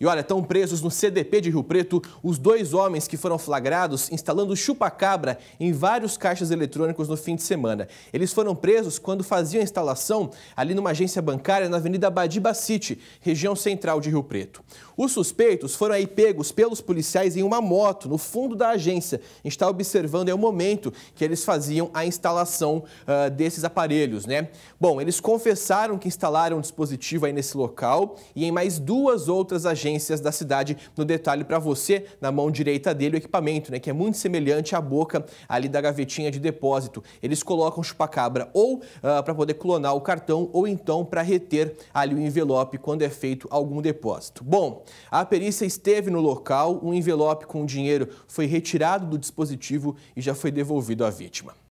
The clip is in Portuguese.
E olha, estão presos no CDP de Rio Preto os dois homens que foram flagrados instalando chupa-cabra em vários caixas eletrônicos no fim de semana. Eles foram presos quando faziam a instalação ali numa agência bancária na Avenida Badiba City, região central de Rio Preto. Os suspeitos foram aí pegos pelos policiais em uma moto no fundo da agência. A gente está observando é o momento que eles faziam a instalação uh, desses aparelhos, né? Bom, eles confessaram que instalaram um dispositivo aí nesse local e em mais duas outras agências agências da cidade. No detalhe para você, na mão direita dele, o equipamento, né, que é muito semelhante à boca ali da gavetinha de depósito. Eles colocam chupacabra ou uh, ah, para poder clonar o cartão ou então para reter ali o envelope quando é feito algum depósito. Bom, a perícia esteve no local, um envelope com dinheiro foi retirado do dispositivo e já foi devolvido à vítima.